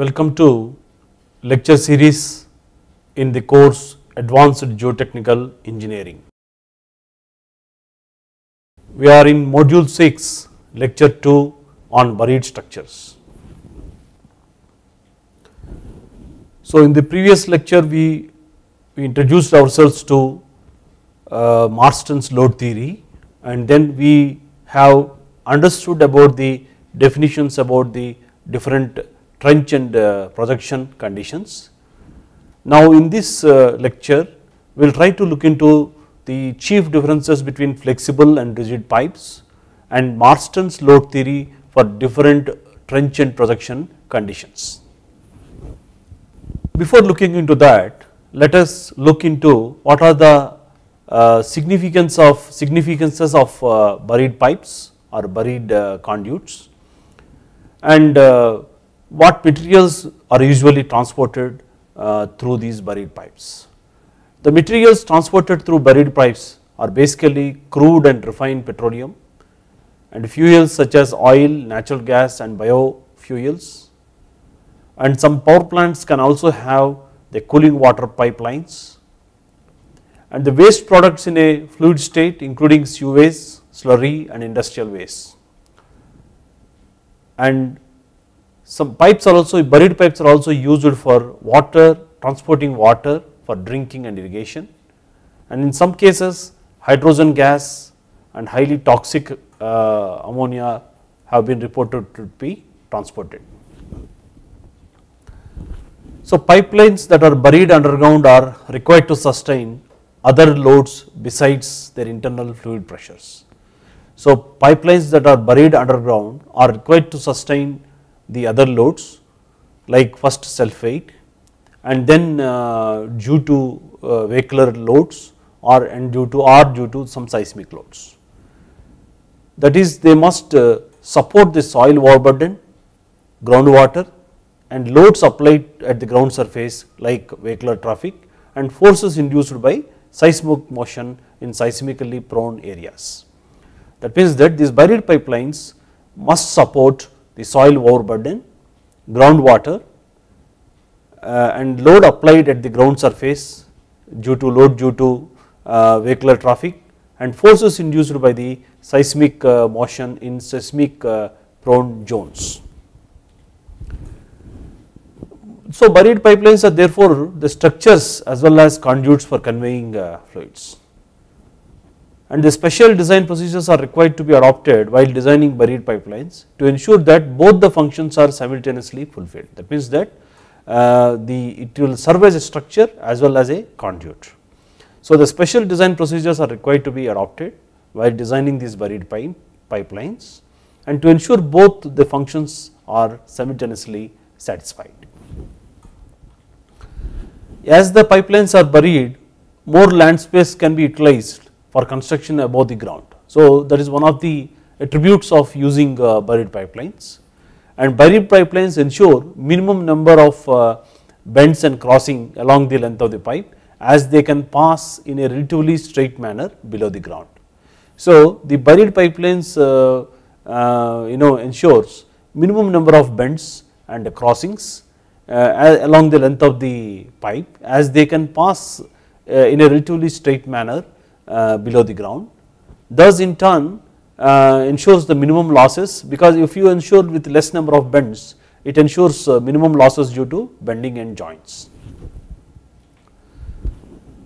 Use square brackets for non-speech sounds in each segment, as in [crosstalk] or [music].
Welcome to lecture series in the course Advanced Geotechnical Engineering. We are in module 6 lecture 2 on buried structures. So, in the previous lecture we, we introduced ourselves to uh, Marston's load theory and then we have understood about the definitions about the different trench and uh, projection conditions. Now in this uh, lecture we will try to look into the chief differences between flexible and rigid pipes and Marston's load theory for different trench and projection conditions. Before looking into that let us look into what are the uh, significance of significances of uh, buried pipes or buried uh, conduits and uh, what materials are usually transported uh, through these buried pipes. The materials transported through buried pipes are basically crude and refined petroleum and fuels such as oil, natural gas and biofuels and some power plants can also have the cooling water pipelines and the waste products in a fluid state including sewage, slurry and industrial waste. And some pipes are also buried pipes are also used for water transporting water for drinking and irrigation and in some cases hydrogen gas and highly toxic uh, ammonia have been reported to be transported. So, pipelines that are buried underground are required to sustain other loads besides their internal fluid pressures. So, pipelines that are buried underground are required to sustain the other loads like first sulphate and then uh, due to uh, vehicular loads or and due to or due to some seismic loads. That is they must uh, support the soil burden, groundwater and loads applied at the ground surface like vehicular traffic and forces induced by seismic motion in seismically prone areas. That means that these buried pipelines must support the soil overburden, groundwater uh, and load applied at the ground surface due to load due to uh, vehicular traffic and forces induced by the seismic uh, motion in seismic uh, prone zones. So, buried pipelines are therefore the structures as well as conduits for conveying uh, fluids and the special design procedures are required to be adopted while designing buried pipelines to ensure that both the functions are simultaneously fulfilled. That means that uh, the it will serve as a structure as well as a conduit. So the special design procedures are required to be adopted while designing these buried pipe pipelines and to ensure both the functions are simultaneously satisfied. As the pipelines are buried, more land space can be utilized or construction above the ground. So that is one of the attributes of using uh, buried pipelines and buried pipelines ensure minimum number of uh, bends and crossing along the length of the pipe as they can pass in a relatively straight manner below the ground. So the buried pipelines uh, you know ensures minimum number of bends and crossings along the length of the pipe as they can pass in a relatively straight manner uh, below the ground. Thus in turn uh, ensures the minimum losses because if you ensure with less number of bends it ensures uh, minimum losses due to bending and joints.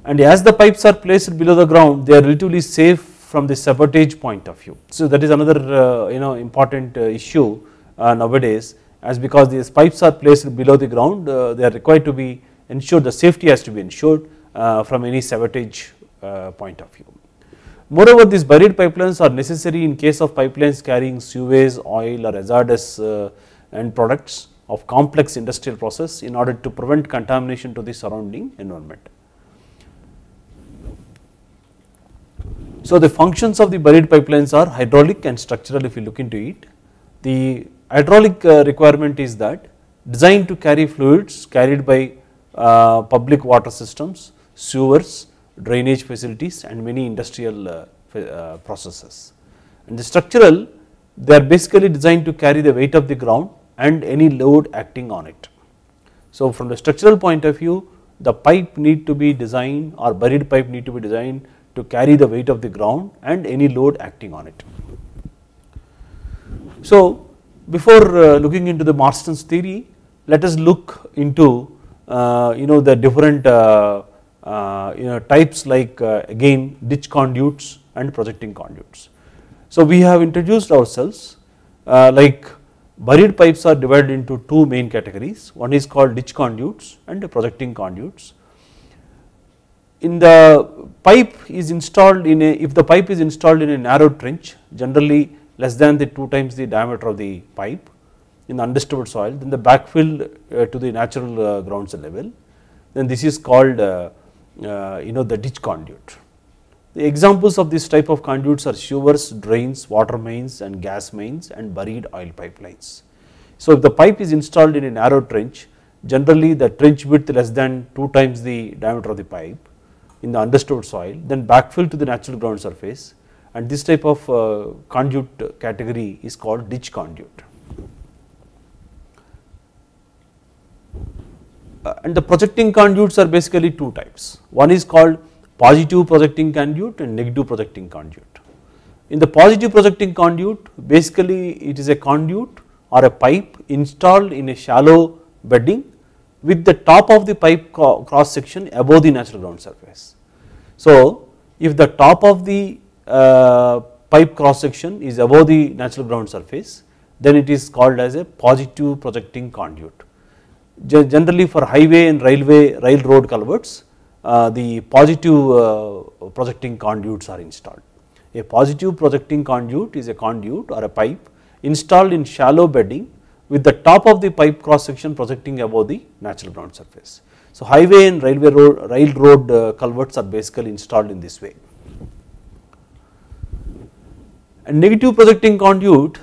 And as the pipes are placed below the ground they are relatively safe from the sabotage point of view. So that is another you know important issue nowadays as because these pipes are placed below the ground they are required to be ensured the safety has to be ensured from any sabotage uh, point of view. Moreover, these buried pipelines are necessary in case of pipelines carrying sewage, oil or hazardous uh, end products of complex industrial process in order to prevent contamination to the surrounding environment. So, the functions of the buried pipelines are hydraulic and structural if you look into it. The hydraulic uh, requirement is that designed to carry fluids carried by uh, public water systems, sewers drainage facilities and many industrial uh, uh, processes. And the structural, they are basically designed to carry the weight of the ground and any load acting on it. So, from the structural point of view, the pipe need to be designed or buried pipe need to be designed to carry the weight of the ground and any load acting on it. So, before uh, looking into the Marston's theory, let us look into uh, you know the different uh, uh, you know, types like uh, again ditch conduits and projecting conduits. So we have introduced ourselves uh, like buried pipes are divided into two main categories one is called ditch conduits and projecting conduits. In the pipe is installed in a if the pipe is installed in a narrow trench generally less than the 2 times the diameter of the pipe in undisturbed soil then the backfill uh, to the natural uh, grounds level then this is called uh, uh, you know the ditch conduit. The examples of this type of conduits are sewers, drains, water mains and gas mains and buried oil pipelines. So, if the pipe is installed in a narrow trench, generally the trench width less than 2 times the diameter of the pipe in the undisturbed soil, then backfill to the natural ground surface and this type of uh, conduit category is called ditch conduit. uh, and the projecting conduits are basically two types. One is called positive projecting conduit and negative projecting conduit. In the positive projecting conduit basically it is a conduit or a pipe installed in a shallow bedding with the top of the pipe cross section above the natural ground surface. So if the top of the uh, pipe cross section is above the natural ground surface then it is called as a positive projecting conduit generally for highway and railway railroad culverts uh, the positive uh, projecting conduits are installed. A positive projecting conduit is a conduit or a pipe installed in shallow bedding with the top of the pipe cross section projecting above the natural ground surface. So, highway and railway road, railroad uh, culverts are basically installed in this way. A negative projecting conduit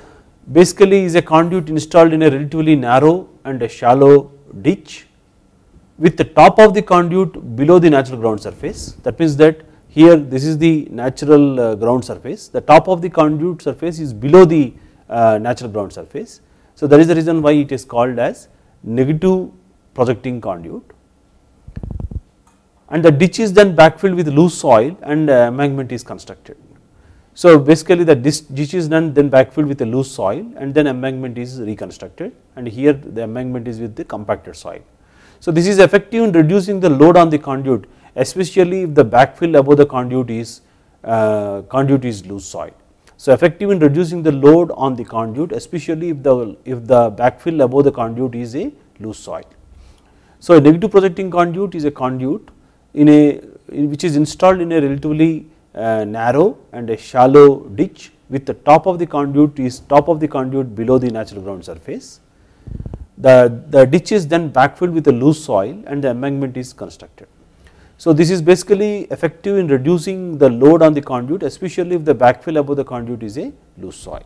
basically is a conduit installed in a relatively narrow and a shallow ditch with the top of the conduit below the natural ground surface that means that here this is the natural uh, ground surface the top of the conduit surface is below the uh, natural ground surface. So that is the reason why it is called as negative projecting conduit and the ditch is then backfilled with loose soil and uh, embankment is constructed. So basically the ditch is done then backfilled with a loose soil and then embankment is reconstructed and here the embankment is with the compacted soil. So this is effective in reducing the load on the conduit especially if the backfill above the conduit is uh, conduit is loose soil. So effective in reducing the load on the conduit especially if the if the backfill above the conduit is a loose soil. So a negative projecting conduit is a conduit in a in which is installed in a relatively narrow and a shallow ditch with the top of the conduit is top of the conduit below the natural ground surface. The, the ditch is then backfilled with a loose soil and the embankment is constructed. So this is basically effective in reducing the load on the conduit especially if the backfill above the conduit is a loose soil.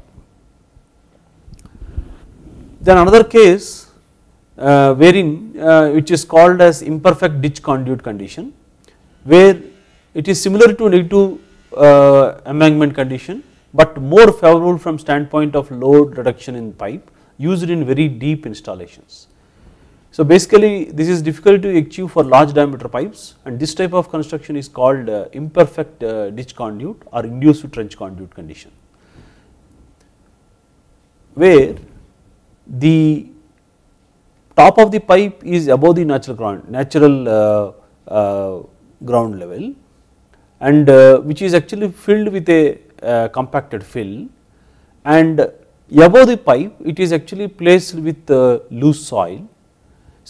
Then another case uh, wherein uh, which is called as imperfect ditch conduit condition where it is similar to negative uh, embankment condition but more favorable from standpoint of load reduction in pipe used in very deep installations. So basically this is difficult to achieve for large diameter pipes and this type of construction is called uh, imperfect uh, ditch conduit or induced trench conduit condition where the top of the pipe is above the natural ground natural uh, uh ground level and uh, which is actually filled with a uh, compacted fill and above the pipe it is actually placed with uh, loose soil.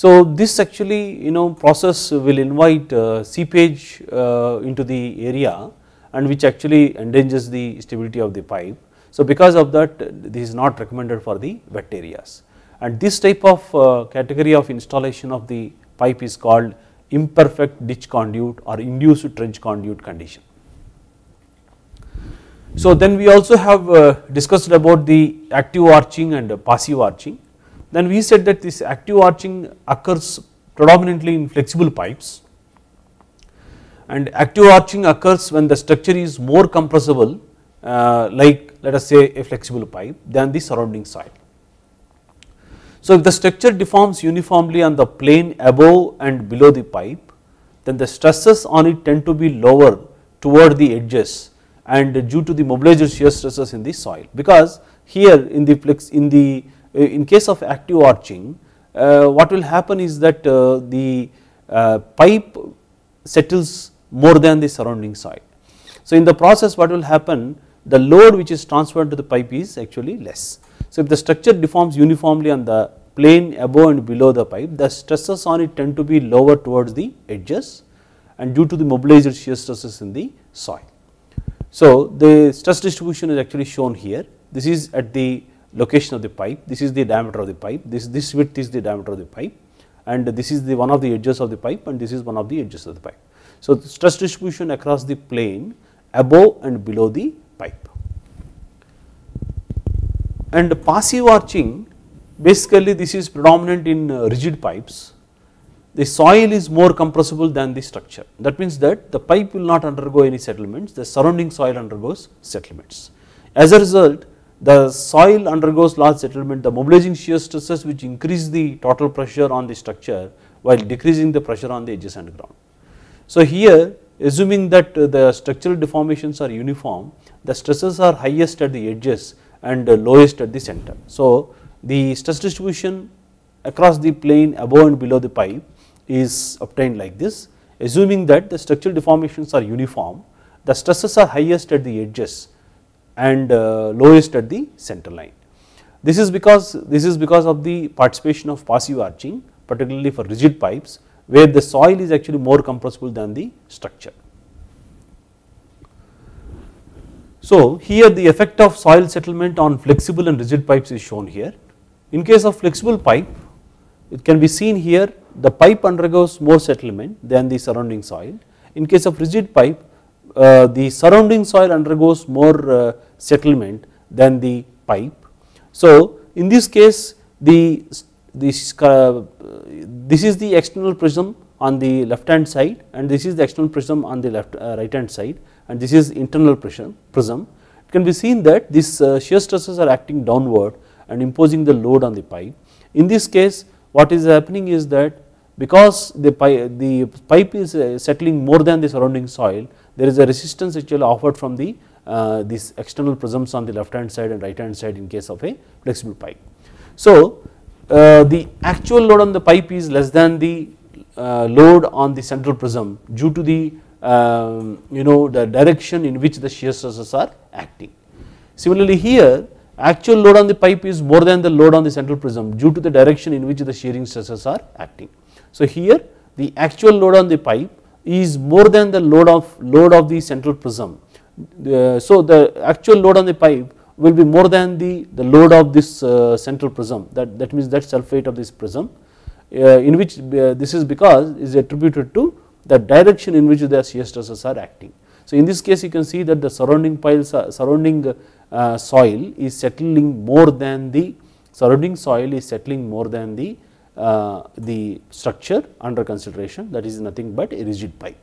So, this actually you know process will invite seepage into the area and which actually endangers the stability of the pipe. So, because of that this is not recommended for the wet areas and this type of category of installation of the pipe is called imperfect ditch conduit or induced trench conduit condition. So then we also have uh, discussed about the active arching and uh, passive arching. Then we said that this active arching occurs predominantly in flexible pipes and active arching occurs when the structure is more compressible uh, like let us say a flexible pipe than the surrounding soil. So, if the structure deforms uniformly on the plane above and below the pipe then the stresses on it tend to be lower toward the edges and due to the mobilizer shear stresses in the soil because here in the flex in the uh, in case of active arching uh, what will happen is that uh, the uh, pipe settles more than the surrounding soil. So, in the process what will happen the load which is transferred to the pipe is actually less. So if the structure deforms uniformly on the plane above and below the pipe the stresses on it tend to be lower towards the edges and due to the mobilized shear stresses in the soil. So the stress distribution is actually shown here this is at the location of the pipe this is the diameter of the pipe this this width is the diameter of the pipe and this is the one of the edges of the pipe and this is one of the edges of the pipe. So the stress distribution across the plane above and below the pipe and passive arching basically this is predominant in uh, rigid pipes. The soil is more compressible than the structure that means that the pipe will not undergo any settlements the surrounding soil undergoes settlements. As a result the soil undergoes large settlement the mobilizing shear stresses which increase the total pressure on the structure while decreasing the pressure on the adjacent ground. So here assuming that uh, the structural deformations are uniform the stresses are highest at the edges and lowest at the center. So, the stress distribution across the plane above and below the pipe is obtained like this assuming that the structural deformations are uniform the stresses are highest at the edges and uh, lowest at the center line. This is because this is because of the participation of passive arching particularly for rigid pipes where the soil is actually more compressible than the structure. So here the effect of soil settlement on flexible and rigid pipes is shown here. In case of flexible pipe it can be seen here the pipe undergoes more settlement than the surrounding soil. In case of rigid pipe uh, the surrounding soil undergoes more uh, settlement than the pipe. So in this case the this, uh, this is the external prism on the left hand side and this is the external prism on the left uh, right hand side and this is internal pressure prism. It can be seen that these uh, shear stresses are acting downward and imposing the load on the pipe. In this case what is happening is that because the pipe, the pipe is uh, settling more than the surrounding soil there is a resistance actually offered from the uh, these external prisms on the left hand side and right hand side in case of a flexible pipe. So uh, the actual load on the pipe is less than the load on the central prism due to the um, you know the direction in which the shear stresses are acting. Similarly here actual load on the pipe is more than the load on the central prism due to the direction in which the shearing stresses are acting. So here the actual load on the pipe is more than the load of load of the central prism. Uh, so the actual load on the pipe will be more than the, the load of this uh, central prism that, that means that self weight of this prism uh, in which uh, this is because is attributed to the direction in which the shear stresses are acting. So in this case you can see that the surrounding piles are, surrounding uh, soil is settling more than the surrounding soil is settling more than the uh, the structure under consideration that is nothing but a rigid pipe.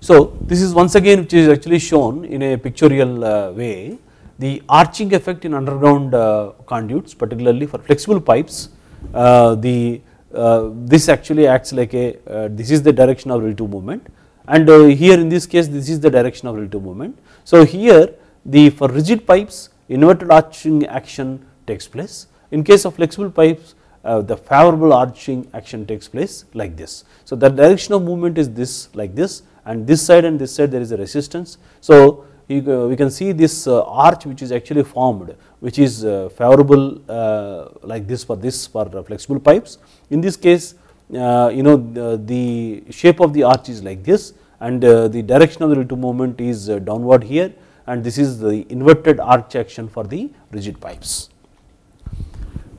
So this is once again which is actually shown in a pictorial uh, way the arching effect in underground uh, conduits particularly for flexible pipes uh, the uh, this actually acts like a uh, this is the direction of relative movement and uh, here in this case this is the direction of relative movement. So here the for rigid pipes inverted arching action takes place in case of flexible pipes uh, the favorable arching action takes place like this. So the direction of movement is this like this and this side and this side there is a resistance. So uh, we can see this uh, arch which is actually formed which is uh, favorable uh, like this for this for flexible pipes. In this case uh, you know the, the, shape of the arch is like this and uh, the direction of the relative movement is downward here and this is the inverted arch action for the rigid pipes.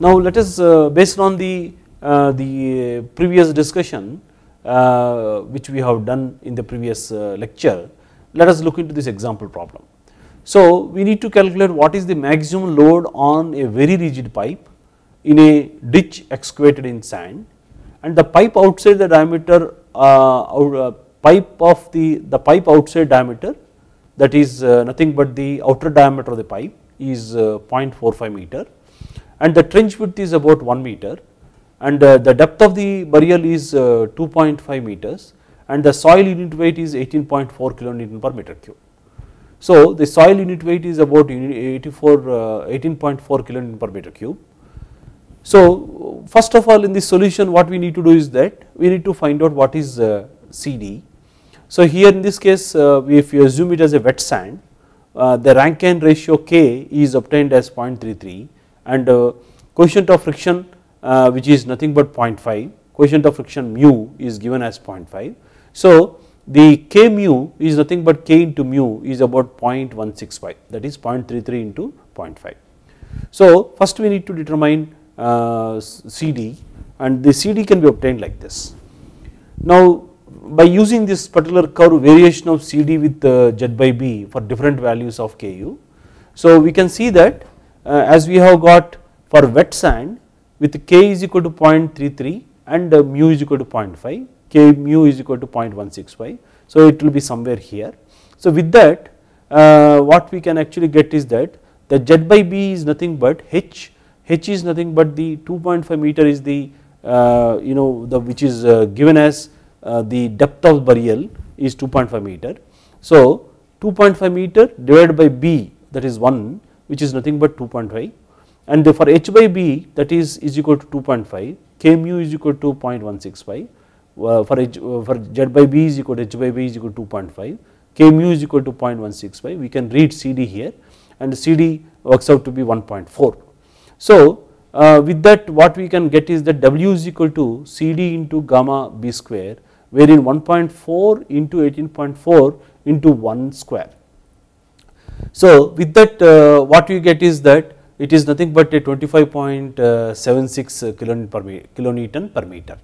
Now let us based on the, the previous discussion which we have done in the previous lecture let us look into this example problem. So, we need to calculate what is the maximum load on a very rigid pipe in a ditch excavated in sand and the pipe outside the diameter uh, uh, pipe of the, the pipe outside diameter that is uh, nothing but the outer diameter of the pipe is uh, 0.45 meter and the trench width is about 1 meter and uh, the depth of the burial is uh, 2.5 meters and the soil unit weight is 18.4 kilonewton per meter cube. So, the soil unit weight is about 84 uh, 18.4 kilonewton per meter cube. So, first of all in this solution what we need to do is that we need to find out what is uh, CD. So, here in this case uh, if you assume it as a wet sand uh, the Rankine ratio K is obtained as 0.33 and coefficient quotient of friction which is nothing but 0.5 quotient of friction mu is given as 0.5 so the k mu is nothing but k into mu is about 0.165 that is 0.33 into 0.5. So first we need to determine uh, CD and the CD can be obtained like this. Now by using this particular curve variation of CD with uh, Z by B for different values of Ku. So we can see that uh, as we have got for wet sand with K is equal to 0.33 and uh, mu is equal to 0.5 k mu is equal to 0.165. So, it will be somewhere here. So, with that uh, what we can actually get is that the z by b is nothing but h, h is nothing but the 2.5 meter is the uh, you know the which is uh, given as uh, the depth of burial is 2.5 meter. So, 2.5 meter divided by b that is 1 which is nothing but 2.5 and for h by b that is is equal to 2.5 k mu is equal to 0.165 uh, for, H, uh, for Z by B is equal to H by B is equal to 2.5, K mu is equal to 0.165, we can read CD here and CD works out to be 1.4. So, uh, with that what we can get is that W is equal to CD into gamma B square wherein 1.4 into 18.4 into 1 square. So, with that uh, what you get is that it is nothing but a 25.76 uh, per, kilonewton per meter.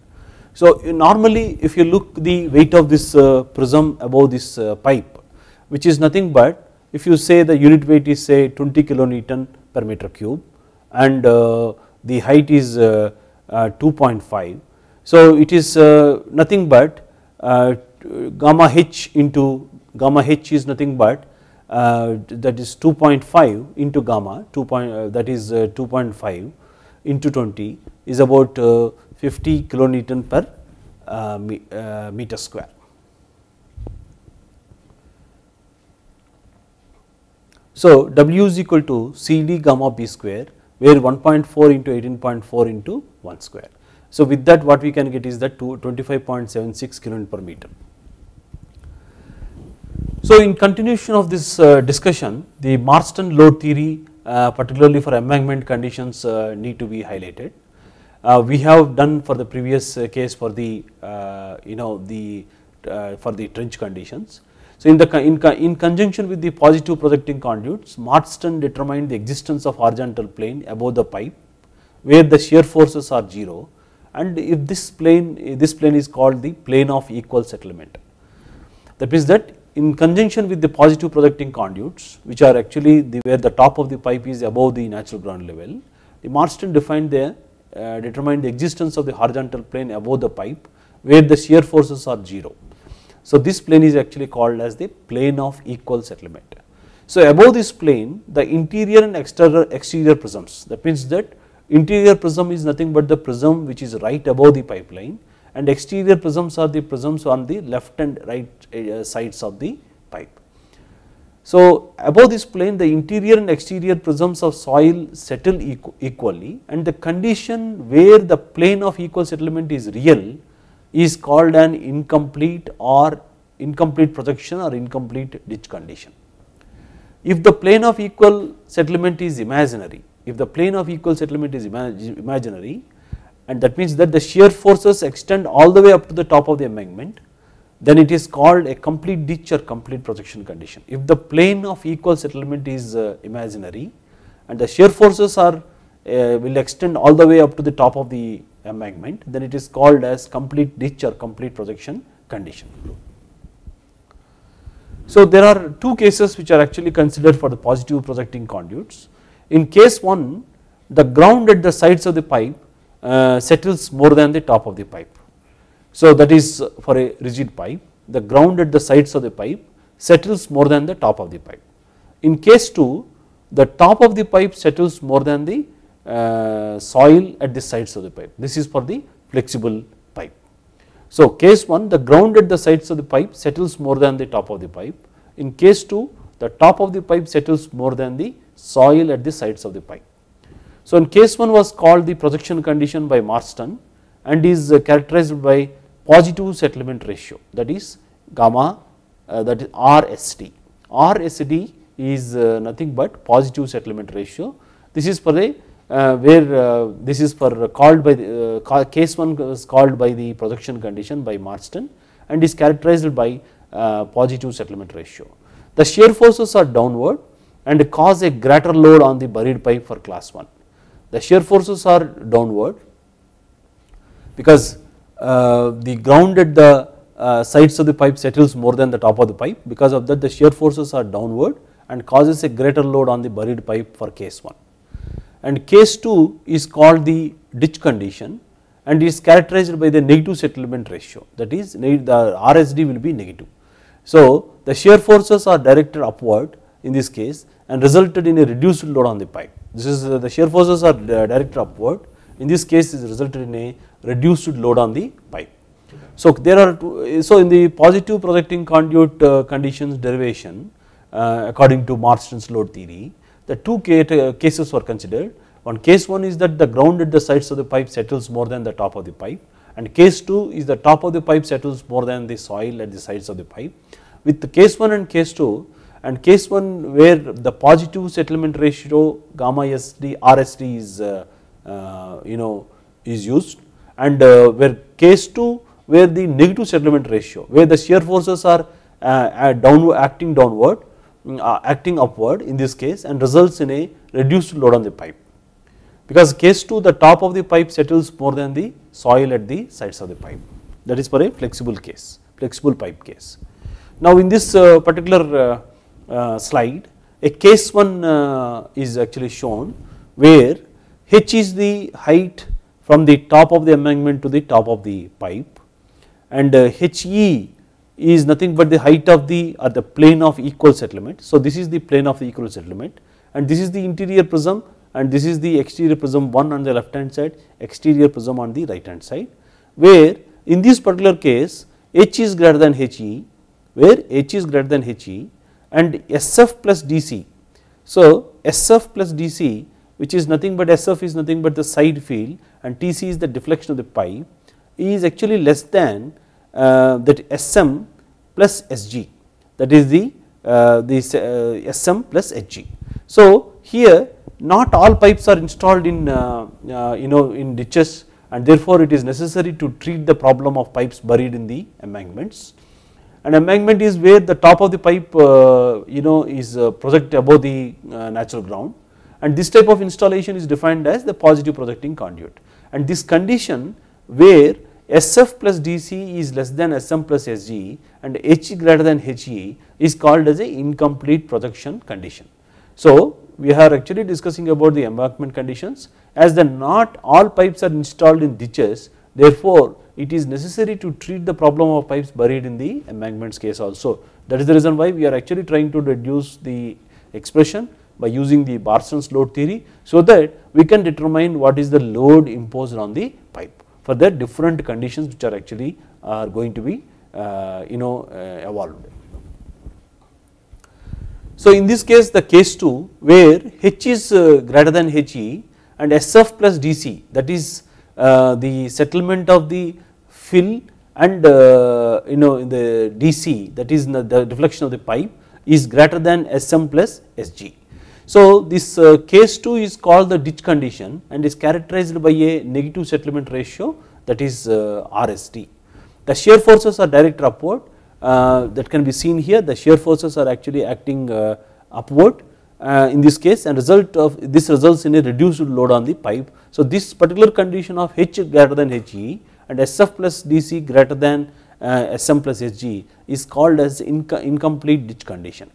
So normally if you look the weight of this uh, prism above this uh, pipe which is nothing but if you say the unit weight is say 20 kilonewton per meter cube and uh, the height is 2.5. So it is nothing but gamma h into gamma h is nothing but uh, that is 2.5 into gamma 2 point, uh, that is uh, 2.5 into 20 is about 50 kilonewton per uh, uh, meter square. So, W is equal to CD gamma B square where 1.4 into 18.4 into 1 square. So, with that what we can get is that 25.76 kilonewton per meter. So, in continuation of this uh, discussion the Marston load theory uh, particularly for embankment conditions uh, need to be highlighted. Uh, we have done for the previous uh, case for the uh, you know the for the trench conditions. So, in, the, in, in conjunction with the positive projecting conduits, Marston determined the existence of horizontal plane above the pipe where the shear forces are 0 and if this plane, this plane is called the plane of equal settlement. That means that in conjunction with the positive projecting conduits which are actually the where the top of the pipe is above the natural ground level, the Marston defined the uh, determine the existence of the horizontal plane above the pipe where the shear forces are 0. So, this plane is actually called as the plane of equal settlement. So, above this plane the interior and exterior, exterior prisms that means that interior prism is nothing but the prism which is right above the pipeline and exterior prisms are the prisms on the left and right uh, sides of the pipe. So above this plane the interior and exterior prisms of soil settle equally and the condition where the plane of equal settlement is real is called an incomplete or incomplete projection or incomplete ditch condition. If the plane of equal settlement is imaginary, if the plane of equal settlement is imaginary and that means that the shear forces extend all the way up to the top of the embankment then it is called a complete ditch or complete projection condition. If the plane of equal settlement is uh, imaginary and the shear forces are uh, will extend all the way up to the top of the embankment then it is called as complete ditch or complete projection condition. So there are two cases which are actually considered for the positive projecting conduits. In case 1 the ground at the sides of the pipe uh, settles more than the top of the pipe so, that is for a rigid pipe, the ground at the sides of the pipe settles more than the top of the pipe. In case 2, the top of the pipe settles more than the uh, soil at the sides of the pipe. This is for the flexible pipe. So, case 1, the ground at the sides of the pipe settles more than the top of the pipe. In case 2, the top of the pipe settles more than the soil at the sides of the pipe. So, in case 1 was called the projection condition by Marston and is characterized by positive settlement ratio that is gamma uh, that is RSD. RSD is uh, nothing but positive settlement ratio. This is for the uh, where uh, this is for called by the uh, case 1 is called by the projection condition by Marston and is characterized by uh, positive settlement ratio. The shear forces are downward and cause a greater load on the buried pipe for class 1. The shear forces are downward because uh, the ground at the uh, sides of the pipe settles more than the top of the pipe because of that the shear forces are downward and causes a greater load on the buried pipe for case 1. And case 2 is called the ditch condition and is characterized by the negative settlement ratio that is the RSD will be negative. So, the shear forces are directed upward in this case and resulted in a reduced load on the pipe. This is the shear forces are directed upward in this case is resulted in a reduced load on the pipe. So there are two, so in the positive projecting conduit uh, conditions derivation uh, according to Marston's load theory the two uh, cases were considered one case 1 is that the ground at the sides of the pipe settles more than the top of the pipe and case 2 is the top of the pipe settles more than the soil at the sides of the pipe with the case 1 and case 2 and case 1 where the positive settlement ratio gamma SD RSD is uh, uh, you know is used and uh, where case 2 where the negative settlement ratio where the shear forces are uh, uh, downward acting downward mm, acting upward in this case and results in a reduced load on the pipe because case 2 the top of the pipe settles more than the soil at the sides of the pipe that is for a flexible case flexible pipe case. Now in this particular slide a case 1 is actually shown where h is the height from the top of the embankment to the top of the pipe and HE uh, is nothing but the height of the or uh, the plane of equal settlement. So, this is the plane of the equal settlement and this is the interior prism and this is the exterior prism 1 on the left hand side, exterior prism on the right hand side where in this particular case H is greater than HE where H is greater than HE and SF plus DC. So, SF plus DC which is nothing but SF is nothing but the side field and Tc is the deflection of the pi is actually less than uh, that Sm plus Sg that is the uh, this uh, Sm plus SG. So here not all pipes are installed in uh, uh, you know in ditches and therefore it is necessary to treat the problem of pipes buried in the embankments. An embankment is where the top of the pipe uh, you know is uh, projected above the natural ground and this type of installation is defined as the positive projecting conduit and this condition where SF plus DC is less than SM plus SG and H greater than HE is called as a incomplete projection condition. So, we are actually discussing about the embankment conditions as the not all pipes are installed in ditches therefore, it is necessary to treat the problem of pipes buried in the embankments case also. That is the reason why we are actually trying to reduce the expression by using the Barson's load theory so that we can determine what is the load imposed on the pipe for the different conditions which are actually are going to be uh, you know uh, evolved. So in this case the case 2 where H is uh, greater than HE and SF plus DC that is uh, the settlement of the fill and uh, you know in the DC that is the deflection of the pipe is greater than SM plus SG. So this uh, case 2 is called the ditch condition and is characterized by a negative settlement ratio that is uh, RST. The shear forces are direct upward uh, that can be seen here the shear forces are actually acting uh, upward uh, in this case and result of this results in a reduced load on the pipe. So this particular condition of H greater than HE and SF plus DC greater than uh, SM plus HG is called as incomplete ditch condition.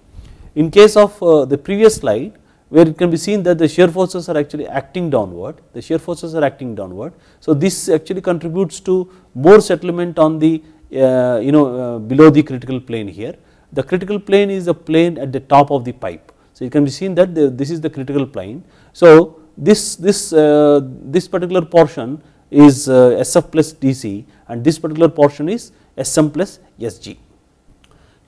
In case of uh, the previous slide, where it can be seen that the shear forces are actually acting downward, the shear forces are acting downward. So this actually contributes to more settlement on the uh, you know uh, below the critical plane here. The critical plane is the plane at the top of the pipe. So it can be seen that the, this is the critical plane. So this this uh, this particular portion is uh, SF plus DC and this particular portion is SM plus SG.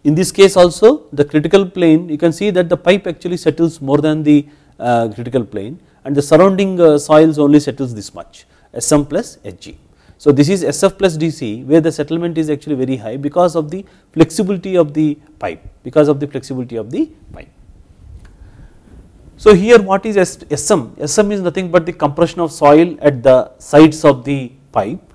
In this case also the critical plane you can see that the pipe actually settles more than the uh, critical plane and the surrounding uh, soils only settles this much Sm plus Hg. So this is Sf plus Dc where the settlement is actually very high because of the flexibility of the pipe because of the flexibility of the pipe. So here what is Sm? Sm is nothing but the compression of soil at the sides of the pipe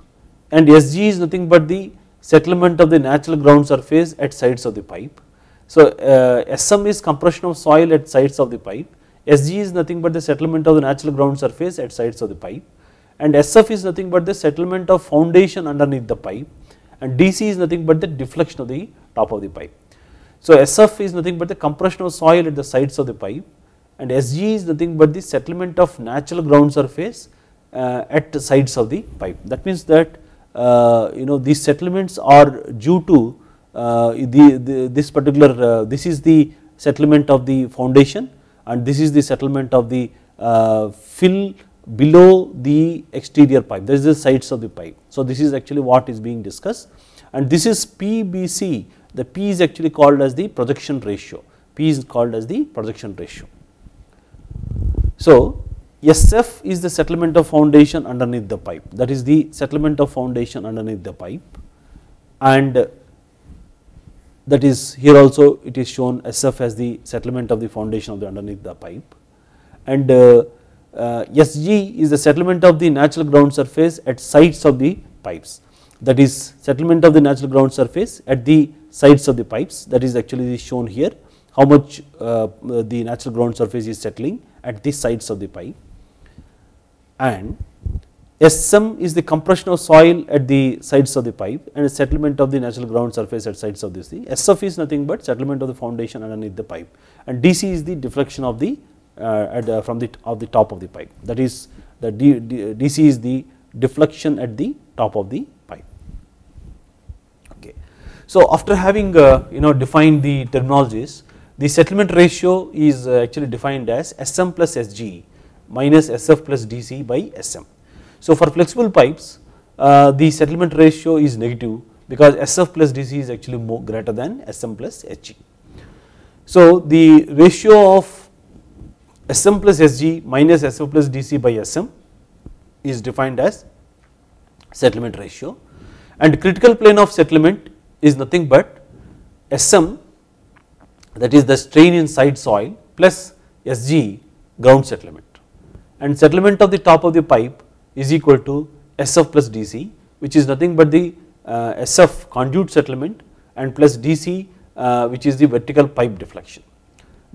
and Sg is nothing but the settlement of the natural ground surface at sides of the pipe. So, uh, SM is compression of soil at sides of the pipe, SG is nothing but the settlement of the natural ground surface at sides of the pipe and SF is nothing but the settlement of foundation underneath the pipe and DC is nothing but the deflection of the top of the pipe. So, SF is nothing but the compression of soil at the sides of the pipe and SG is nothing but the settlement of natural ground surface uh, at the sides of the pipe. That means that uh, you know these settlements are due to uh, the, the, this particular uh, this is the settlement of the foundation and this is the settlement of the fill below the exterior pipe This is the sides of the pipe. So this is actually what is being discussed and this is PBC the P is actually called as the projection ratio P is called as the projection ratio. So SF is the settlement of foundation underneath the pipe that is the settlement of foundation underneath the pipe and that is here also it is shown SF as the settlement of the foundation of the underneath the pipe and uh, uh, SG is the settlement of the natural ground surface at sides of the pipes that is settlement of the natural ground surface at the sides of the pipes that is actually shown here how much uh, the natural ground surface is settling at the sides of the pipe and SM is the compression of soil at the sides of the pipe and settlement of the natural ground surface at sides of the sea. SF is nothing but settlement of the foundation underneath the pipe and DC is the deflection of the uh, from the of the top of the pipe that is the D, D, DC is the deflection at the top of the pipe. Okay. So, after having uh, you know defined the terminologies the settlement ratio is uh, actually defined as SM plus SGE minus SF plus DC by SM. So for flexible pipes uh, the settlement ratio is negative because SF plus DC is actually more greater than SM plus HG. So the ratio of SM plus SG minus SF plus DC by SM is defined as settlement ratio and critical plane of settlement is nothing but SM that is the strain in side soil plus SG ground settlement and settlement of the top of the pipe is equal to SF plus DC which is nothing but the uh, SF conduit settlement and plus DC uh, which is the vertical pipe deflection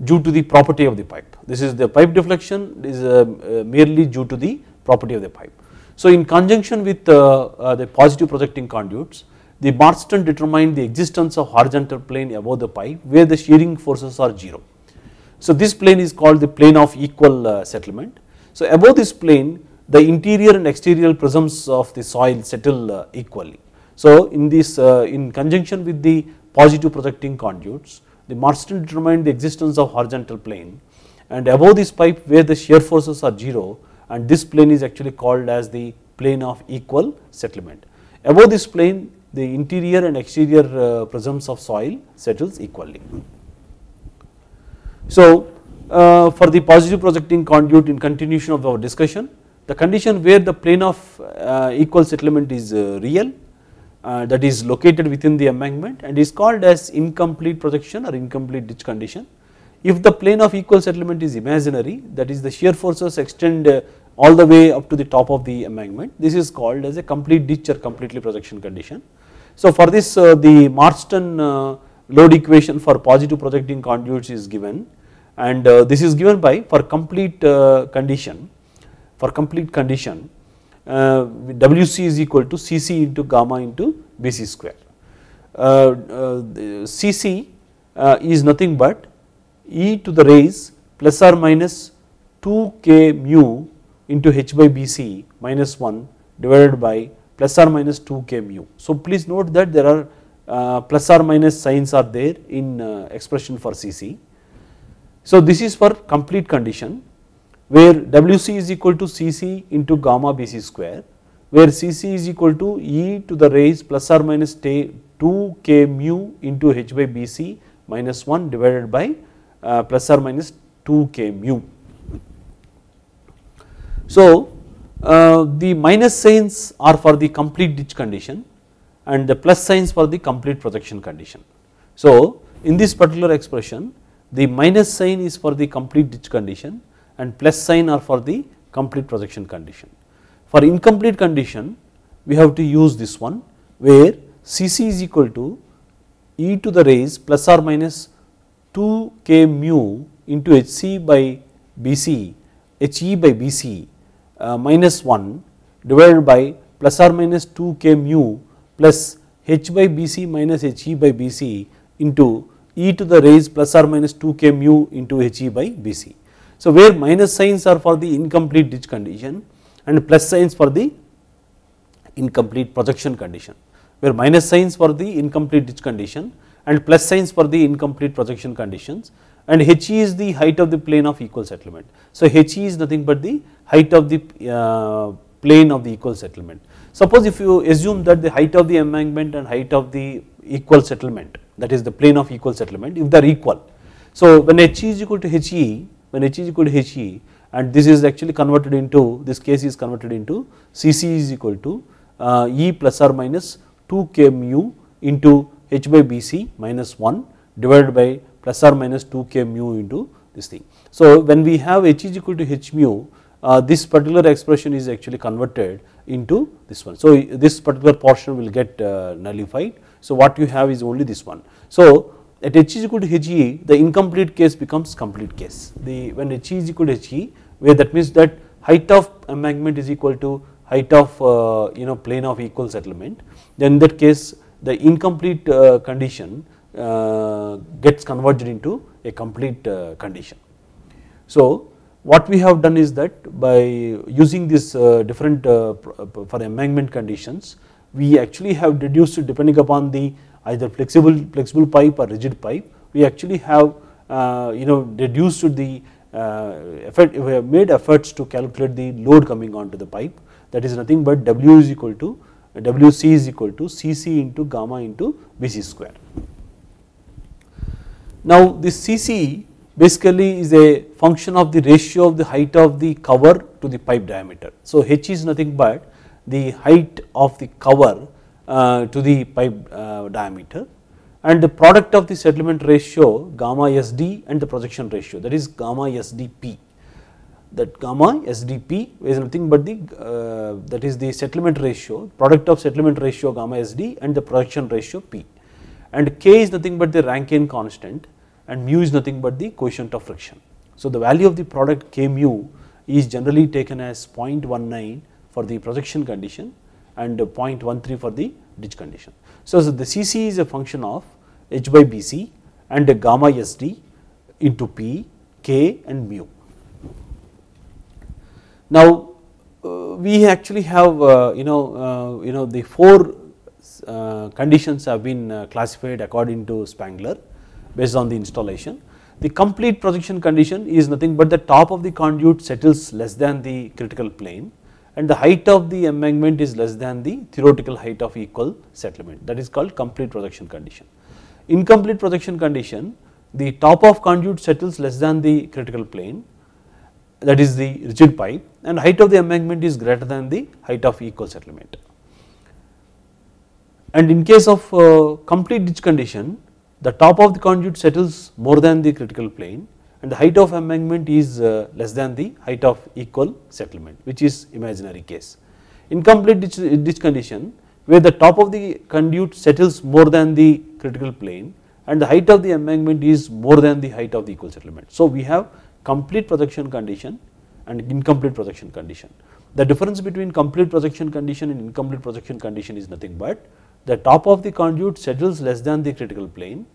due to the property of the pipe. This is the pipe deflection is uh, uh, merely due to the property of the pipe. So in conjunction with uh, uh, the positive projecting conduits the Marston determined the existence of horizontal plane above the pipe where the shearing forces are 0. So this plane is called the plane of equal settlement so, above this plane the interior and exterior prisms of the soil settle uh, equally. So, in this uh, in conjunction with the positive projecting conduits the Marston determined the existence of horizontal plane and above this pipe where the shear forces are 0 and this plane is actually called as the plane of equal settlement. Above this plane the interior and exterior uh, prisms of soil settles equally. So, uh, for the positive projecting conduit in continuation of our discussion the condition where the plane of uh, equal settlement is uh, real uh, that is located within the embankment and is called as incomplete projection or incomplete ditch condition. If the plane of equal settlement is imaginary that is the shear forces extend uh, all the way up to the top of the embankment this is called as a complete ditch or completely projection condition. So for this the Marston load equation for positive projecting conduits is given and uh, this is given by for complete uh, condition for complete condition uh, Wc is equal to Cc into gamma into Bc square. Cc uh, uh, uh, is nothing but e to the raise plus or minus 2k mu into h by Bc minus 1 divided by plus or minus 2k mu. So please note that there are plus or minus signs are there in expression for Cc. So this is for complete condition where Wc is equal to Cc into gamma Bc square where Cc is equal to e to the raise plus or minus 2 k mu into h by Bc minus 1 divided by uh, plus or minus 2 k mu. So uh, the minus signs are for the complete ditch condition and the plus signs for the complete projection condition. So in this particular expression the minus sign is for the complete ditch condition and plus sign are for the complete projection condition. For incomplete condition we have to use this one where Cc is equal to e to the raise plus or minus 2 k mu into Hc by Bc, He by Bc uh, minus 1 divided by plus or minus 2 k mu plus H by Bc minus He by Bc into e to the raise plus or minus 2k mu into He by BC. So where minus signs are for the incomplete ditch condition and plus signs for the incomplete projection condition where minus signs for the incomplete ditch condition and plus signs for the incomplete projection conditions and HE is the height of the plane of equal settlement. So HE is nothing but the height of the uh, plane of the equal settlement. Suppose if you assume that the height of the embankment and height of the equal settlement that is the plane of equal settlement if they are equal. So when h is equal to He, when h is equal to He and this is actually converted into this case is converted into Cc is equal to uh, E plus or minus 2 k mu into H by Bc minus 1 divided by plus or minus 2 k mu into this thing. So when we have H is equal to H mu uh, this particular expression is actually converted into this one. So this particular portion will get uh, nullified so what you have is only this one. So at h is equal to he the incomplete case becomes complete case. The when h is equal to he where that means that height of embankment is equal to height of uh, you know plane of equal settlement then in that case the incomplete uh, condition uh, gets converged into a complete uh, condition. So what we have done is that by using this uh, different uh, for embankment conditions we actually have deduced depending upon the either flexible flexible pipe or rigid pipe we actually have uh, you know deduced the uh, effect we have made efforts to calculate the load coming onto the pipe that is nothing but W is equal to WC is equal to CC into gamma into BC square. Now this CC basically is a function of the ratio of the height of the cover to the pipe diameter. So H is nothing but the height of the cover uh, to the pipe uh, diameter and the product of the settlement ratio gamma SD and the projection ratio that is gamma SDP. That gamma SDP is nothing but the uh, that is the settlement ratio product of settlement ratio gamma SD and the projection ratio P and K is nothing but the Rankine constant and mu is nothing but the coefficient of friction. So, the value of the product K mu is generally taken as 0.19 for the projection condition and 0.13 for the ditch condition. So, so, the CC is a function of H by BC and the gamma SD into P, K and mu. Now, uh, we actually have uh, you know uh, you know the four uh, conditions have been uh, classified according to Spangler based on the installation. The complete projection condition is nothing but the top of the conduit settles less than the critical plane and the height of the embankment is less than the theoretical height of equal settlement that is called complete projection condition. Incomplete projection condition the top of conduit settles less than the critical plane that is the rigid pipe and height of the embankment is greater than the height of equal settlement. And in case of uh, complete ditch condition the top of the conduit settles more than the critical plane and the height of embankment is uh, less than the height of equal settlement which is imaginary case. Incomplete ditch, ditch condition where the top of the conduit settles more than the critical plane and the height of the embankment is more than the height of the equal settlement. So, we have complete projection condition and incomplete projection condition. The difference between complete projection condition and incomplete projection condition is nothing but the top of the conduit settles less than the critical plane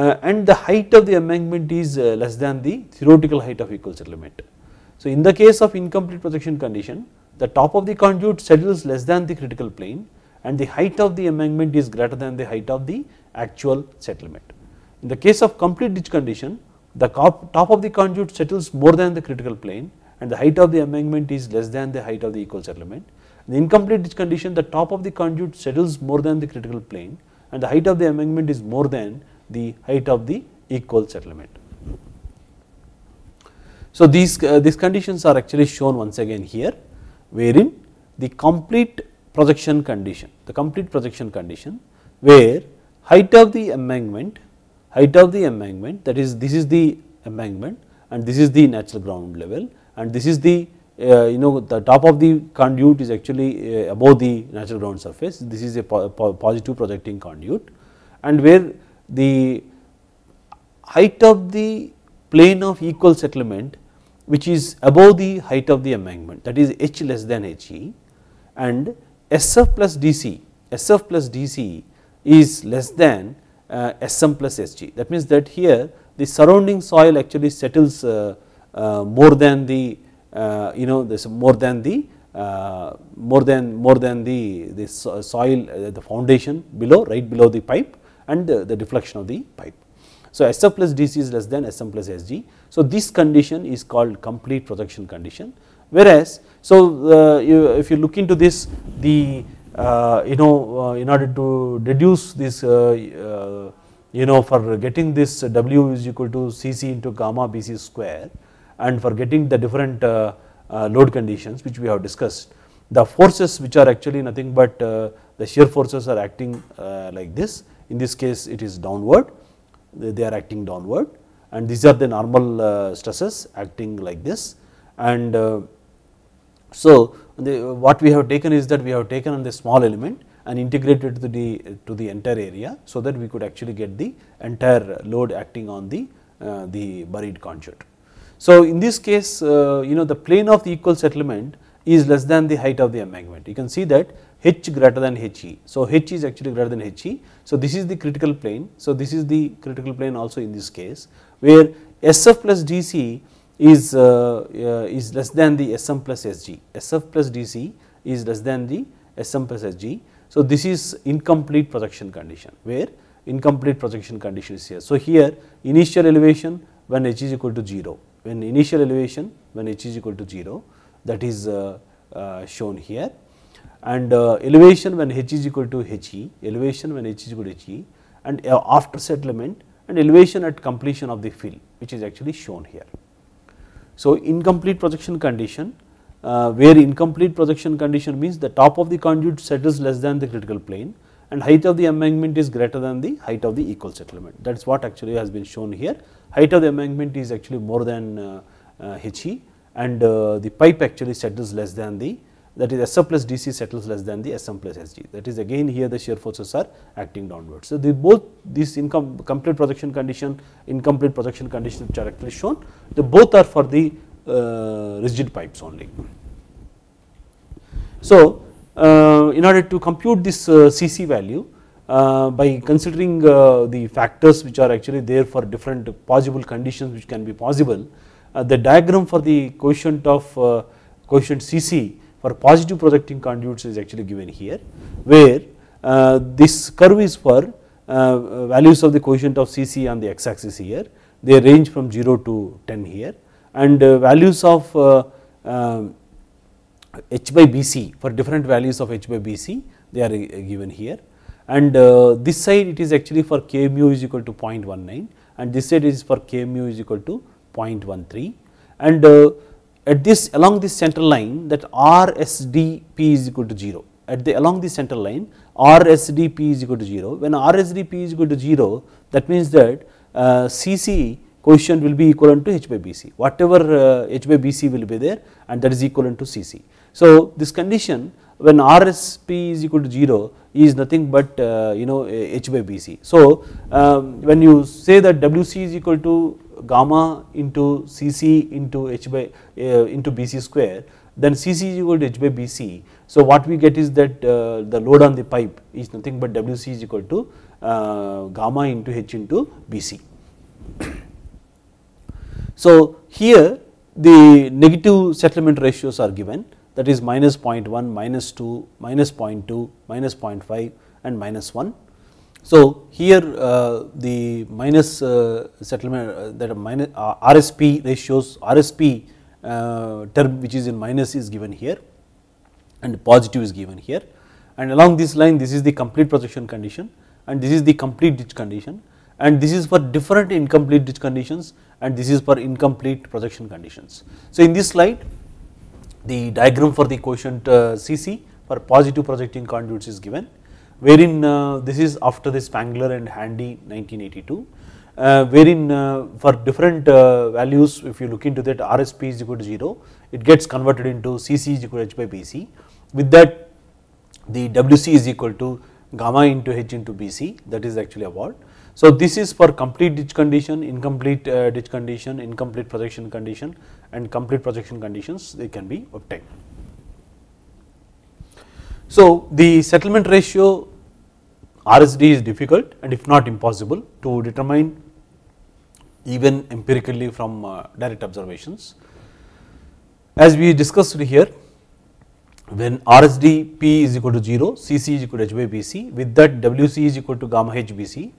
uh, and the height of the embankment is uh, less than the theoretical height of equal settlement. So in the case of incomplete projection condition the top of the conduit settles less than the critical plane and the height of the embankment is greater than the height of the actual settlement. In the case of complete ditch condition the top of the conduit settles more than the critical plane and the height of the embankment is less than the height of the equal settlement. In the incomplete ditch condition the top of the conduit settles more than the critical plane and the height of the embankment is more than the height of the equal settlement. So these, uh, these conditions are actually shown once again here wherein the complete projection condition, the complete projection condition where height of the embankment, height of the embankment that is this is the embankment and this is the natural ground level and this is the uh, you know the top of the conduit is actually uh, above the natural ground surface this is a po po positive projecting conduit and where the height of the plane of equal settlement which is above the height of the embankment that is h less than he and sf plus dc sf plus dc is less than uh, sm plus sg that means that here the surrounding soil actually settles uh, uh, more than the uh, you know this more than the uh, more than more than the the soil uh, the foundation below right below the pipe and the, the deflection of the pipe. So, SF plus DC is less than SM plus SG. So, this condition is called complete projection condition whereas, so uh, you, if you look into this the uh, you know uh, in order to deduce this uh, uh you know for getting this W is equal to Cc into gamma BC square and for getting the different uh, load conditions which we have discussed the forces which are actually nothing but the shear forces are acting like this in this case, it is downward, they are acting downward and these are the normal uh, stresses acting like this. And uh, so, the, what we have taken is that we have taken on the small element and integrated to the to the entire area, so that we could actually get the entire load acting on the uh, the buried conduit. So, in this case uh, you know the plane of the equal settlement is less than the height of the embankment. You can see that H greater than He. So, H is actually greater than He. So, this is the critical plane. So, this is the critical plane also in this case where SF plus DC is, uh, uh, is less than the SM plus SG. SF plus DC is less than the SM plus SG. So, this is incomplete projection condition where incomplete projection condition is here. So, here initial elevation when H is equal to 0, when initial elevation when H is equal to 0 that is uh, uh shown here and uh, elevation when h is equal to he, elevation when h is equal to he and uh, after settlement and elevation at completion of the fill which is actually shown here. So, incomplete projection condition uh, where incomplete projection condition means the top of the conduit settles less than the critical plane and height of the embankment is greater than the height of the equal settlement that is what actually has been shown here. Height of the embankment is actually more than uh, he uh, and uh, the pipe actually settles less than the that is SF plus dc settles less than the Sm plus sg that is again here the shear forces are acting downwards. So, the both this income complete projection condition incomplete projection condition which are actually shown the both are for the uh, rigid pipes only. So, uh, in order to compute this uh, Cc value uh, by considering uh, the factors which are actually there for different possible conditions which can be possible uh, the diagram for the quotient of quotient Cc for positive projecting conduits is actually given here where uh, this curve is for uh, values of the coefficient of Cc on the x axis here they range from 0 to 10 here and uh, values of uh, uh, h by bc for different values of h by bc they are uh, given here and this side it is actually for k mu is equal to 0.19 and this side is for k mu is equal to 0.13 and at this along this central line that RSDP is equal to 0 at the along the central line RSDP is equal to 0 when RSDP is equal to 0 that means that uh, CC coefficient will be equivalent to H by BC whatever uh, H by BC will be there and that is equivalent to CC. So this condition when RSP is equal to 0 is nothing but uh, you know H by BC. So um, when you say that WC is equal to gamma into Cc into h by uh, into Bc square then Cc is equal to h by Bc. So, what we get is that uh, the load on the pipe is nothing but Wc is equal to uh, gamma into h into Bc. [coughs] so, here the negative settlement ratios are given that is minus 0.1, minus 2, minus 0.2, minus 0.5 and minus 1 so, here uh, the minus uh, settlement uh, that minus RSP ratios RSP term which is in minus is given here and positive is given here and along this line this is the complete projection condition and this is the complete ditch condition and this is for different incomplete ditch conditions and this is for incomplete projection conditions. So, in this slide the diagram for the quotient uh, CC for positive projecting conduits is given wherein uh, this is after the Spangler and Handy 1982 uh, wherein uh, for different uh, values if you look into that RSP is equal to 0 it gets converted into CC is equal to H by BC with that the WC is equal to gamma into H into BC that is actually about. So this is for complete ditch condition, incomplete uh, ditch condition, incomplete projection condition and complete projection conditions they can be obtained. So the settlement ratio RSD is difficult and if not impossible to determine even empirically from uh, direct observations. As we discussed here when RSD P is equal to 0, CC is equal to H by BC with that WC is equal to gamma HBC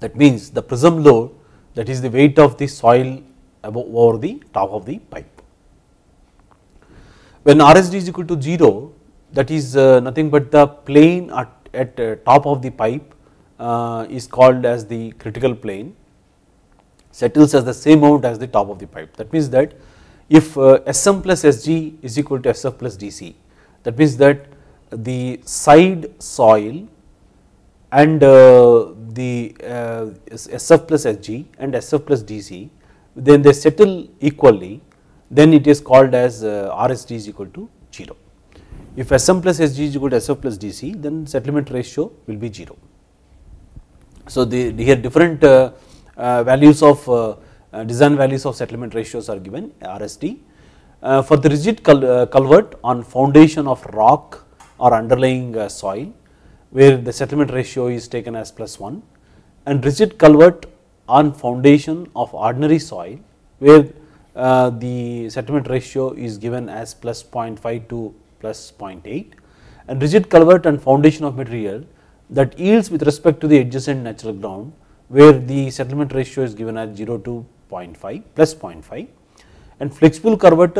that means the prism load that is the weight of the soil above over the top of the pipe. When RSD is equal to 0 that is uh, nothing but the plane at, at uh, top of the pipe uh, is called as the critical plane settles as the same amount as the top of the pipe. That means that if Sm plus Sg is equal to Sf plus Dc that means that the side soil and the Sf plus Sg and Sf plus Dc then they settle equally then it is called as RSD is equal to 0. If Sm plus Sg is equal to Sf plus Dc, then settlement ratio will be 0. So, the here different uh, uh, values of uh, uh design values of settlement ratios are given RSD. Uh, for the rigid cul uh, culvert on foundation of rock or underlying soil where the settlement ratio is taken as plus 1 and rigid culvert on foundation of ordinary soil where the settlement ratio is given as plus 0.5 to plus 0.8 and rigid culvert and foundation of material that yields with respect to the adjacent natural ground where the settlement ratio is given as 0 to 0.5 plus 0.5 and flexible culvert,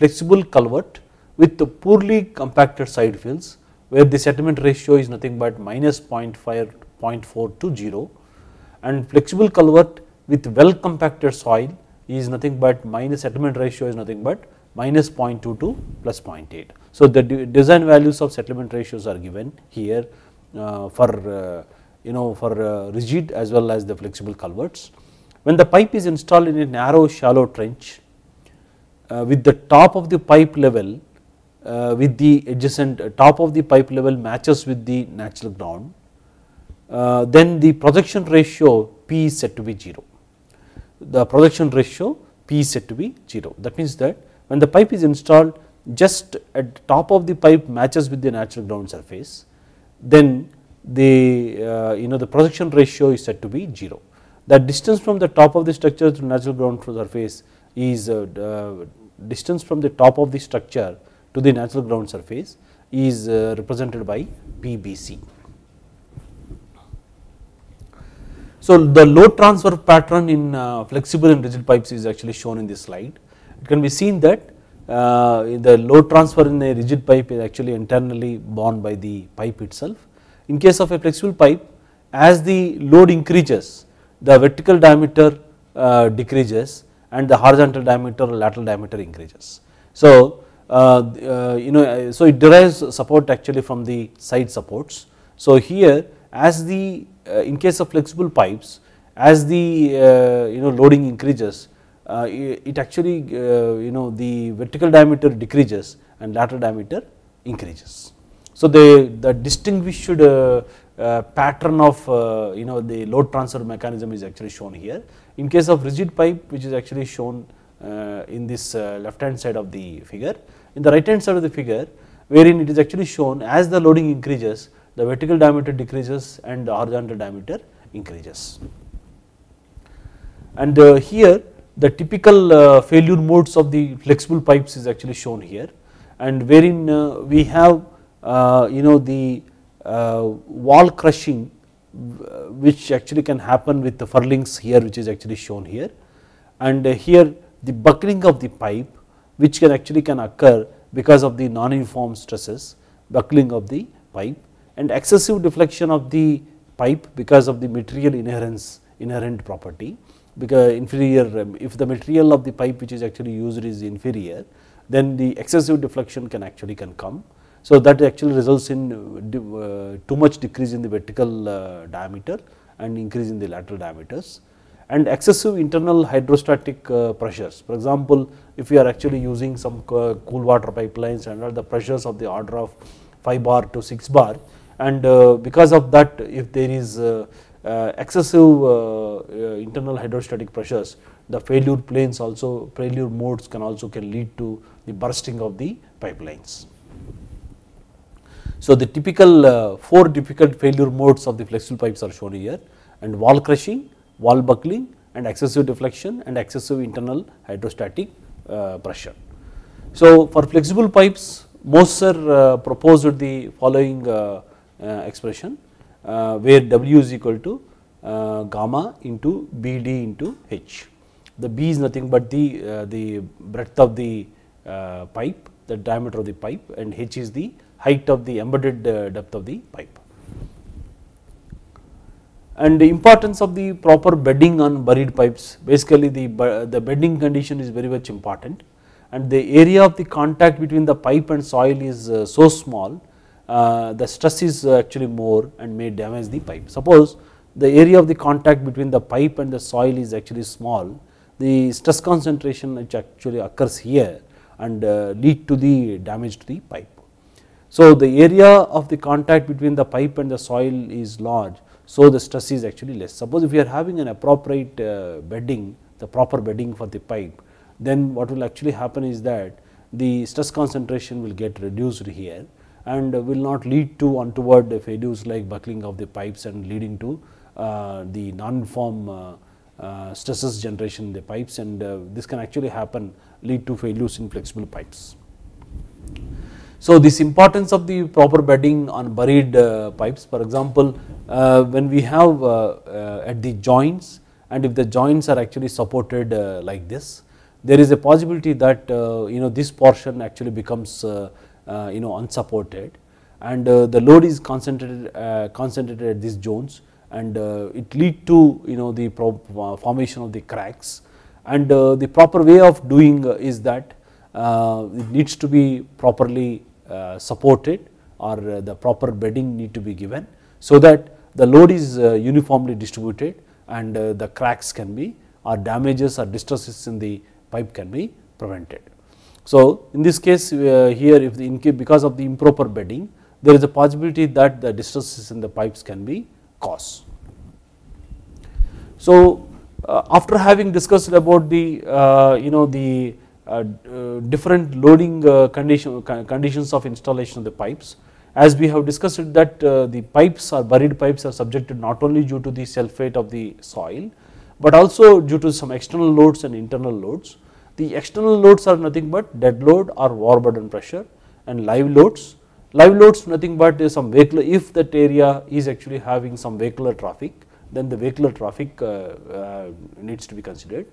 flexible culvert with the poorly compacted side fills, where the settlement ratio is nothing but minus 0.5 0.4 to 0 and flexible culvert with well compacted soil is nothing but minus settlement ratio is nothing but minus 0.2 to plus 0.8. So, the design values of settlement ratios are given here uh, for uh, you know for uh, rigid as well as the flexible culverts. When the pipe is installed in a narrow shallow trench uh, with the top of the pipe level uh, with the adjacent uh, top of the pipe level matches with the natural ground then the projection ratio P is said to be 0. The projection ratio P is said to be 0 that means that when the pipe is installed just at the top of the pipe matches with the natural ground surface then the uh, you know the projection ratio is said to be 0. That distance from the top of the structure to natural ground surface is uh, uh distance from the top of the structure to the natural ground surface is uh, represented by PBC. So, the load transfer pattern in uh, flexible and rigid pipes is actually shown in this slide it can be seen that uh, the load transfer in a rigid pipe is actually internally borne by the pipe itself. In case of a flexible pipe as the load increases the vertical diameter uh, decreases and the horizontal diameter or lateral diameter increases. So uh, uh you know uh, so it derives support actually from the side supports. So here as the uh, in case of flexible pipes as the you know loading increases uh, it actually uh, you know the vertical diameter decreases and lateral diameter increases. So, the, the distinguished uh, uh, pattern of you know the load transfer mechanism is actually shown here. In case of rigid pipe which is actually shown in this left hand side of the figure, in the right hand side of the figure wherein it is actually shown as the loading increases the vertical diameter decreases and the horizontal diameter increases. And uh, here the typical uh, failure modes of the flexible pipes is actually shown here and wherein uh, we have uh, you know the uh, wall crushing uh, which actually can happen with the furlings here which is actually shown here and uh, here the buckling of the pipe which can actually can occur because of the non-uniform stresses buckling of the pipe and excessive deflection of the pipe because of the material inherence inherent property because inferior if the material of the pipe which is actually used is inferior then the excessive deflection can actually can come. So, that actually results in uh, too much decrease in the vertical uh, diameter and increase in the lateral diameters and excessive internal hydrostatic uh, pressures. For example, if you are actually using some cool water pipelines and the pressures of the order of 5 bar to 6 bar and because of that if there is uh, excessive uh, uh, internal hydrostatic pressures, the failure planes also failure modes can also can lead to the bursting of the pipelines. So, the typical 4 difficult failure modes of the flexible pipes are shown here and wall crushing, wall buckling and excessive deflection and excessive internal hydrostatic pressure. So, for flexible pipes Moser proposed the following expression uh, where W is equal to uh, gamma into BD into H. The B is nothing but the, uh, the breadth of the pipe, the diameter of the pipe and H is the height of the embedded depth of the pipe and the importance of the proper bedding on buried pipes basically the, the bedding condition is very much important and the area of the contact between the pipe and soil is so small uh, the stress is actually more and may damage the pipe. Suppose the area of the contact between the pipe and the soil is actually small, the stress concentration which actually occurs here and uh, lead to the damage to the pipe. So, the area of the contact between the pipe and the soil is large, so the stress is actually less. Suppose if you are having an appropriate uh, bedding, the proper bedding for the pipe, then what will actually happen is that the stress concentration will get reduced here and will not lead to untoward failures like buckling of the pipes and leading to uh, the non-form uh, uh, stresses generation in the pipes and uh, this can actually happen lead to failures in flexible pipes. So, this importance of the proper bedding on buried uh, pipes for example, uh, when we have at the joints and if the joints are actually supported like this, there is a possibility that you know this portion actually becomes uh, you know unsupported and uh, the load is concentrated uh, concentrated at these zones and it lead to you know the formation of the cracks and the proper way of doing is that it needs to be properly supported or the proper bedding need to be given so that the load is uniformly distributed and the cracks can be or damages or distresses in the pipe can be prevented. So, in this case uh, here if the because of the improper bedding there is a possibility that the distresses in the pipes can be caused. So, uh, after having discussed about the uh, you know the uh, uh, different loading uh, condition, conditions of installation of the pipes as we have discussed that the pipes or buried pipes are subjected not only due to the sulphate of the soil but also due to some external loads and internal loads the external loads are nothing but dead load or war burden pressure and live loads. Live loads nothing but is some vehicular if that area is actually having some vehicular traffic then the vehicular traffic uh, uh, needs to be considered.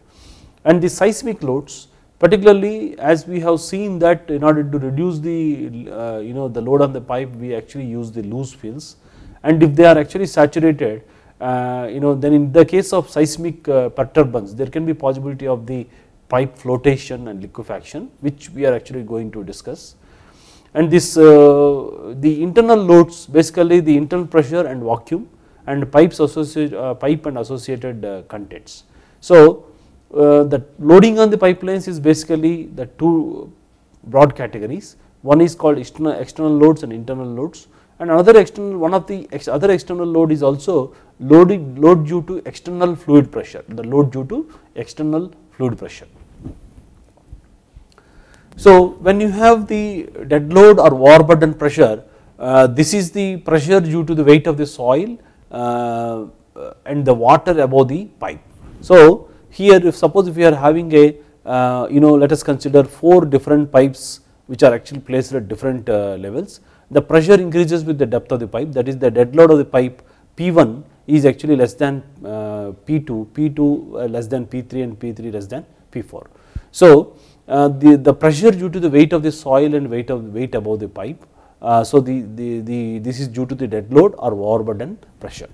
And the seismic loads particularly as we have seen that in order to reduce the uh, you know the load on the pipe we actually use the loose fills and if they are actually saturated uh, you know then in the case of seismic uh, perturbance there can be possibility of the pipe flotation and liquefaction which we are actually going to discuss. And this uh, the internal loads basically the internal pressure and vacuum and pipes associated uh, pipe and associated uh, contents. So the loading on the pipelines is basically the two broad categories one is called external, external loads and internal loads and another external one of the ex other external load is also loading load due to external fluid pressure the load due to external fluid pressure. So when you have the dead load or war burden pressure, uh, this is the pressure due to the weight of the soil uh, uh, and the water above the pipe. So here if suppose if you are having a uh, you know let us consider 4 different pipes which are actually placed at different uh, levels, the pressure increases with the depth of the pipe that is the dead load of the pipe P1 is actually less than P2, uh, P2 less than P3 and P3 less than P4. So uh, the, the pressure due to the weight of the soil and weight of weight above the pipe. Uh, so, the, the, the this is due to the dead load or overburden pressure.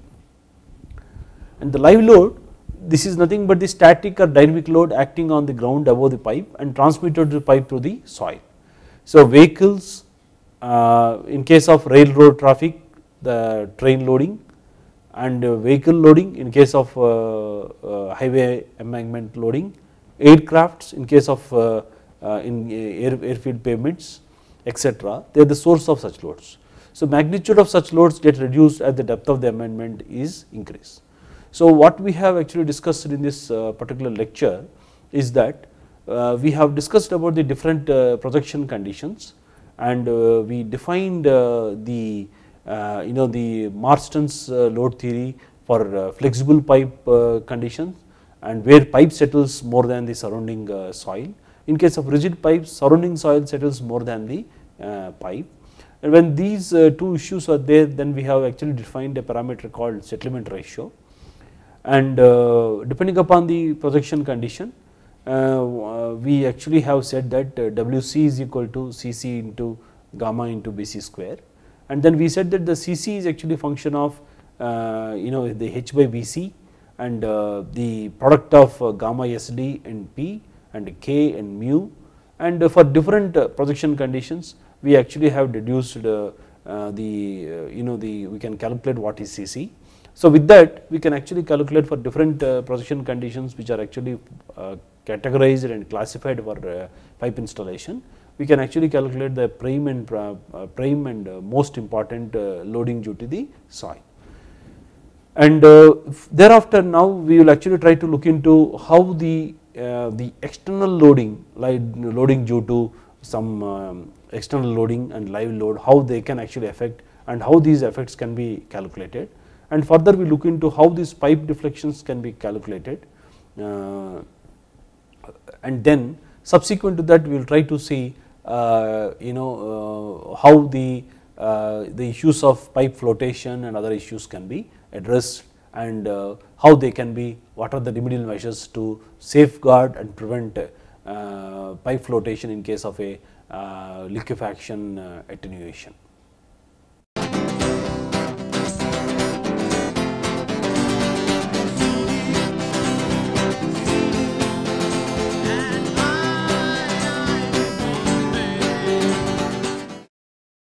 And the live load this is nothing but the static or dynamic load acting on the ground above the pipe and transmitted to the pipe through the soil. So, vehicles uh, in case of railroad traffic the train loading and vehicle loading in case of uh, uh, highway embankment loading aircrafts in case of uh, uh, in uh, air, airfield pavements etc. They are the source of such loads. So magnitude of such loads get reduced as the depth of the amendment is increased. So what we have actually discussed in this uh, particular lecture is that uh, we have discussed about the different uh, projection conditions and we defined the you know the Marston's load theory for flexible pipe conditions and where pipe settles more than the surrounding uh, soil. In case of rigid pipes, surrounding soil settles more than the uh, pipe. And when these uh, two issues are there, then we have actually defined a parameter called settlement ratio. And uh, depending upon the projection condition, uh, uh, we actually have said that WC is equal to CC into gamma into BC square. And then we said that the CC is actually function of you know the H by BC and uh, the product of uh, gamma SD and P and K and mu and for different uh, projection conditions we actually have deduced the you know the we can calculate what is CC. So, with that we can actually calculate for different projection conditions which are actually categorized and classified for pipe installation we can actually calculate the prime and prime and most important loading due to the soil and uh, thereafter now we will actually try to look into how the uh, the external loading like loading due to some um, external loading and live load how they can actually affect and how these effects can be calculated and further we look into how these pipe deflections can be calculated uh, and then subsequent to that we will try to see uh, you know uh, how the uh, the issues of pipe flotation and other issues can be addressed and uh, how they can be, what are the remedial measures to safeguard and prevent uh, pipe flotation in case of a uh, liquefaction uh, attenuation.